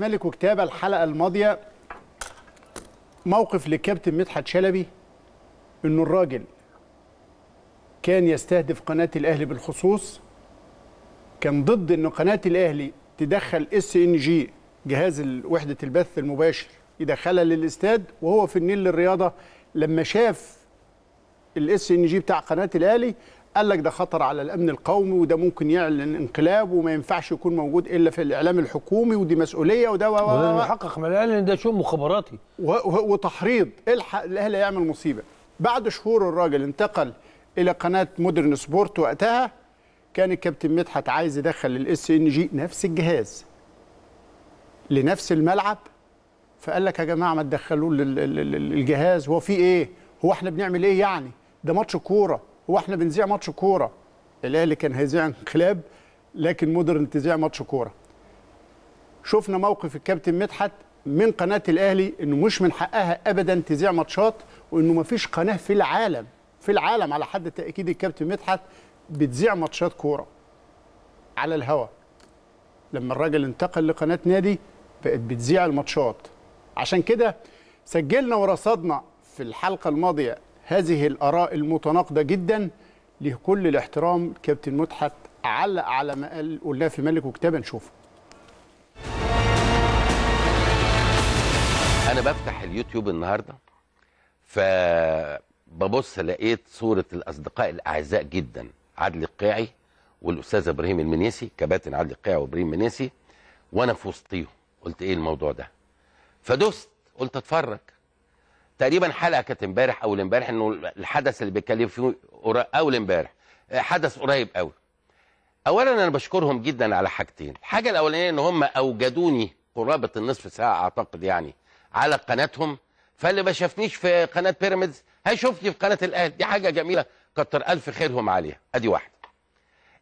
أشرف مالك وكتابة الحلقة الماضية موقف للكابتن مدحت شلبي إنه الراجل كان يستهدف قناة الأهلي بالخصوص كان ضد إن قناة الأهلي تدخل اس ان جي جهاز وحدة البث المباشر يدخلها للاستاد وهو في النيل للرياضة لما شاف الاس ان جي بتاع قناة الأهلي قال لك ده خطر على الامن القومي وده ممكن يعلن انقلاب وما ينفعش يكون موجود الا في الاعلام الحكومي ودي مسؤوليه وده و محقق ما الاعلان ده شو مخابراتي وتحريض الحق الاهلي يعمل مصيبه بعد شهور الراجل انتقل الى قناه مودرن سبورت وقتها كان الكابتن مدحت عايز يدخل الاس ان جي نفس الجهاز لنفس الملعب فقال لك يا جماعه ما تدخلوه للجهاز هو في ايه هو احنا بنعمل ايه يعني ده ماتش كوره هو احنا بنذيع ماتش كوره الاهلي كان هيذيع انقلاب لكن مودرن تذيع ماتش كوره شفنا موقف الكابتن مدحت من قناه الاهلي انه مش من حقها ابدا تذيع ماتشات وانه ما فيش قناه في العالم في العالم على حد تاكيد الكابتن مدحت بتذيع ماتشات كوره على الهواء لما الراجل انتقل لقناه نادي بقت بتذيع الماتشات عشان كده سجلنا ورصدنا في الحلقه الماضيه هذه الآراء المتناقضة جدا لكل الاحترام كابتن مدحت علق على ما قال قلناه في ملك وكتابه نشوفه انا بفتح اليوتيوب النهارده فببص لقيت صوره الاصدقاء الاعزاء جدا عدلي القيعي والاستاذ ابراهيم المنيسي كباتن عدلي القيعي وابراهيم المنيسي وانا في وسطيهم قلت ايه الموضوع ده فدست قلت اتفرج تقريبا حلقه كانت امبارح اول امبارح انه الحدث اللي بيتكلم فيه اول امبارح آه، حدث قريب قوي اولا انا بشكرهم جدا على حاجتين الحاجه الاولانيه ان هم اوجدوني قرابه النصف ساعه اعتقد يعني على قناتهم فاللي ما شافنيش في قناه بيراميدز هيشوفني في قناه الاهلي دي حاجه جميله كتر الف خيرهم عليها ادي واحده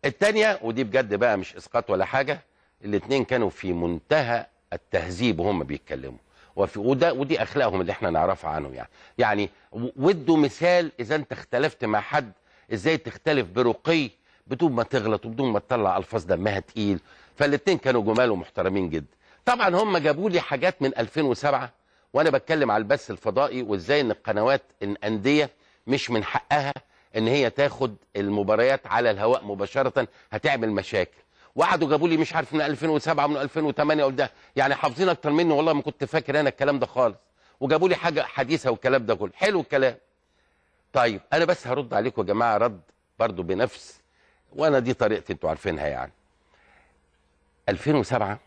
الثانيه ودي بجد بقى مش اسقاط ولا حاجه الاثنين كانوا في منتهى التهذيب وهم بيتكلموا وفي وده ودي اخلاقهم اللي احنا نعرفها عنهم يعني يعني ودوا مثال اذا انت اختلفت مع حد ازاي تختلف برقي بدون ما تغلط وبدون ما تطلع الفاظ دمها تقيل فالاتنين كانوا جمال ومحترمين جدا طبعا هم جابوا لي حاجات من 2007 وانا بتكلم على البث الفضائي وازاي ان القنوات الانديه مش من حقها ان هي تاخد المباريات على الهواء مباشره هتعمل مشاكل وقعدوا جابوا لي مش عارف من 2007 ومن 2008 قلت ده يعني حافظين اكتر مني والله ما كنت فاكر انا الكلام ده خالص وجابوا لي حاجه حديثه والكلام ده كله حلو الكلام طيب انا بس هرد عليكم يا جماعه رد برضو بنفس وانا دي طريقتي انتوا عارفينها يعني 2007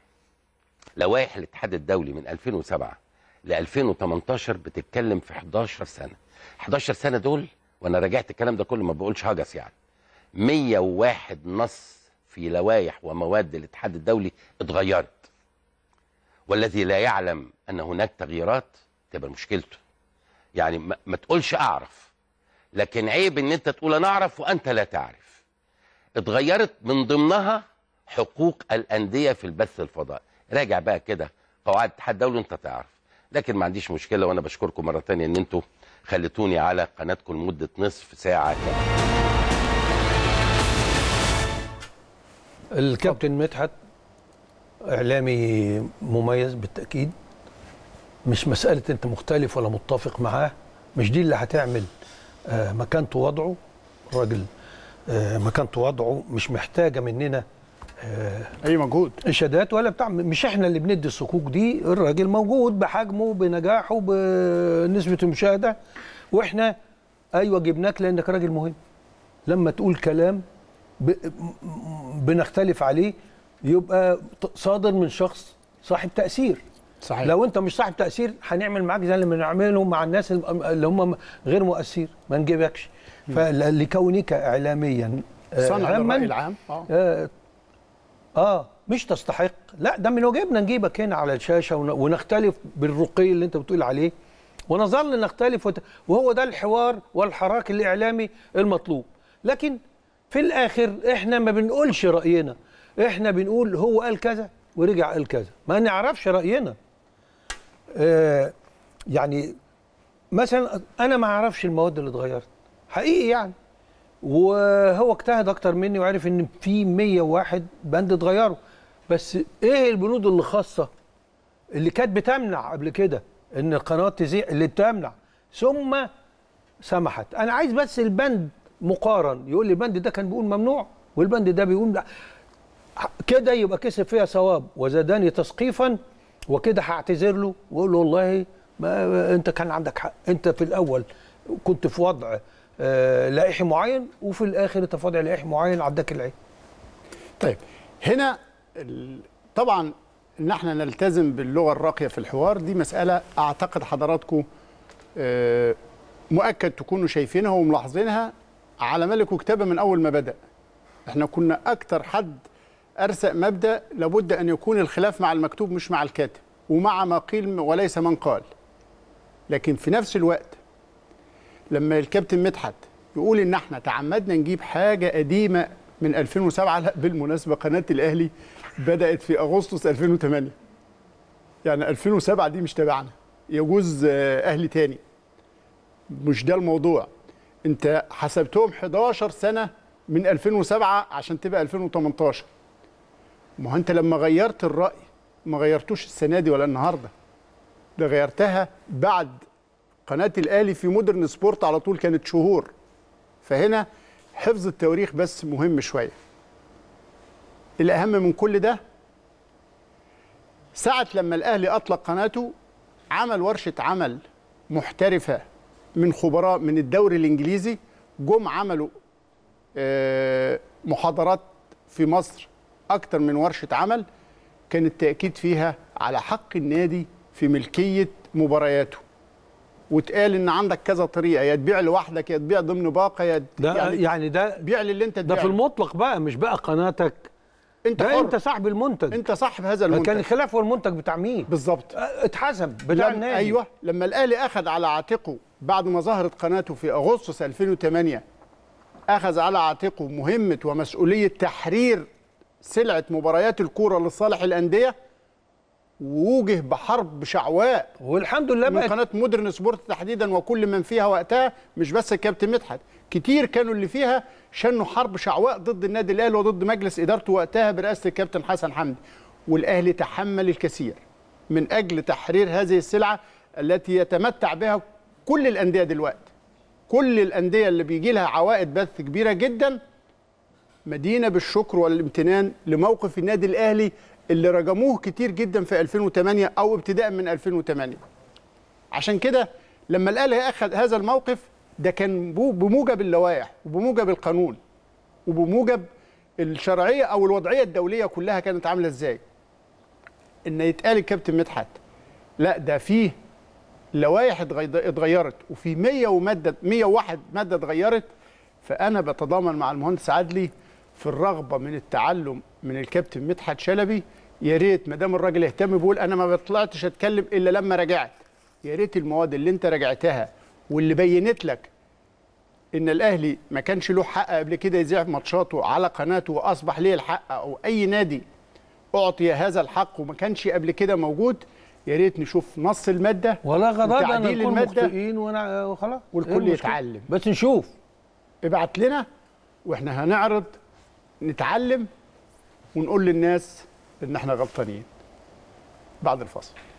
لوائح الاتحاد الدولي من 2007 ل 2018 بتتكلم في 11 سنه 11 سنه دول وانا راجعت الكلام ده كله ما بقولش هجس يعني 101 نص في لوائح ومواد الاتحاد الدولي اتغيرت والذي لا يعلم ان هناك تغييرات تبقى مشكلته يعني ما تقولش اعرف لكن عيب ان انت تقول انا اعرف وانت لا تعرف اتغيرت من ضمنها حقوق الانديه في البث الفضائي راجع بقى كده قواعد الاتحاد الدولي انت تعرف لكن ما عنديش مشكله وانا بشكركم مره ثانيه ان انتم خليتوني على قناتكم لمده نصف ساعه كامله الكابتن مدحت اعلامي مميز بالتاكيد مش مساله انت مختلف ولا متفق معاه مش دي اللي هتعمل آه، مكانته وضعه الراجل آه، مكانته وضعه مش محتاجه مننا آه، اي مجهود اشادات ولا بتاع مش احنا اللي بندي الصكوك دي الراجل موجود بحجمه بنجاحه بنسبه المشاهده واحنا ايوه جبناك لانك راجل مهم لما تقول كلام بنختلف عليه يبقى صادر من شخص صاحب تاثير صحيح. لو انت مش صاحب تاثير هنعمل معاك زي اللي بنعمله مع الناس اللي هم غير مؤثر ما نجيبكش فلكونك اعلاميا آه، صنع الراي العام اه, آه اه مش تستحق لا ده من واجبنا نجيبك هنا على الشاشه ونختلف بالرقي اللي انت بتقول عليه ونظل نختلف وهو ده الحوار والحراك الاعلامي المطلوب لكن في الاخر احنا ما بنقولش راينا احنا بنقول هو قال كذا ورجع قال كذا ما نعرفش راينا آه يعني مثلا انا ما اعرفش المواد اللي اتغيرت حقيقي يعني وهو اجتهد اكتر مني وعرف ان في 101 بند اتغيروا بس ايه البنود اللي خاصه اللي كانت بتمنع قبل كده ان القناه تذيع اللي بتمنع ثم سمحت انا عايز بس البند مقارن يقول لي البند ده كان بيقول ممنوع والبند ده بيقول كده يبقى كسب فيها ثواب وزادني تثقيفا وكده هعتذر له واقول له والله ما انت كان عندك حق انت في الاول كنت في وضع آه، لائحي معين وفي الاخر انت في وضع لائحي معين عداك العين طيب هنا طبعا ان احنا نلتزم باللغه الراقيه في الحوار دي مساله اعتقد حضراتكم آه، مؤكد تكونوا شايفينها وملاحظينها على ملك وكتابه من اول ما بدا احنا كنا اكتر حد ارسى مبدا لابد ان يكون الخلاف مع المكتوب مش مع الكاتب ومع ما قيل وليس من قال لكن في نفس الوقت لما الكابتن مدحت يقول ان احنا تعمدنا نجيب حاجه قديمه من 2007 لا بالمناسبه قناه الاهلي بدات في اغسطس 2008 يعني 2007 دي مش تبعنا يجوز آه، اهلي تاني مش ده الموضوع انت حسبتهم 11 سنه من 2007 عشان تبقى 2018 ما هو انت لما غيرت الراي ما غيرتوش السنه دي ولا النهارده ده غيرتها بعد قناه الاهلي في مودرن سبورت على طول كانت شهور فهنا حفظ التواريخ بس مهم شويه الاهم من كل ده ساعه لما الاهلي اطلق قناته عمل ورشه عمل محترفه من خبراء من الدوري الانجليزي جم عملوا آه، محاضرات في مصر اكتر من ورشه عمل كان التاكيد فيها على حق النادي في ملكيه مبارياته وتقال ان عندك كذا طريقه يا تبيع لوحدك يا تبيع ضمن باقه يا ده يعني, يعني ده بيع للي انت ده في المطلق بقى مش بقى قناتك انت ده انت صاحب المنتج انت صاحب هذا المنتج كان الخلاف هو المنتج بتاع مين بالظبط اتحسب بتاع النادي ايوه لما الاهلي اخذ على عاتقه بعد ما ظهرت قناته في أغسطس 2008 أخذ على عاتقه مهمة ومسؤولية تحرير سلعة مباريات الكورة لصالح الأندية ووجه بحرب شعواء والحمد لله بقت قناه مودرن سبورت تحديدا وكل من فيها وقتها مش بس الكابتن مدحت كتير كانوا اللي فيها شنوا حرب شعواء ضد النادي الاهلي وضد مجلس ادارته وقتها برئاسه الكابتن حسن حمدي والاهلي تحمل الكثير من اجل تحرير هذه السلعه التي يتمتع بها كل الانديه دلوقتي كل الانديه اللي بيجي لها عوائد بث كبيره جدا مدينه بالشكر والامتنان لموقف النادي الاهلي اللي رجموه كتير جدا في 2008 او ابتداء من 2008 عشان كده لما الاهلي اخذ هذا الموقف ده كان بموجب اللوائح وبموجب القانون وبموجب الشرعيه او الوضعيه الدوليه كلها كانت عامله ازاي ان يتقال الكابتن مدحت لا ده فيه لوائح اتغيرت وفي 100 وماده 101 ماده اتغيرت فانا بتضامن مع المهندس عدلي في الرغبه من التعلم من الكابتن مدحت شلبي يا ريت ما دام الراجل اهتم بيقول انا ما طلعتش اتكلم الا لما راجعت يا ريت المواد اللي انت راجعتها واللي بينت لك ان الاهلي ما كانش له حق قبل كده يذيع ماتشاته على قناته واصبح ليه الحق او اي نادي اعطي هذا الحق وما كانش قبل كده موجود يا ريت نشوف نص الماده ولا غرض انا الماده وخلاص إيه والكل إيه يتعلم بس نشوف ابعت لنا واحنا هنعرض نتعلم ونقول للناس ان احنا غلطانين بعد الفصل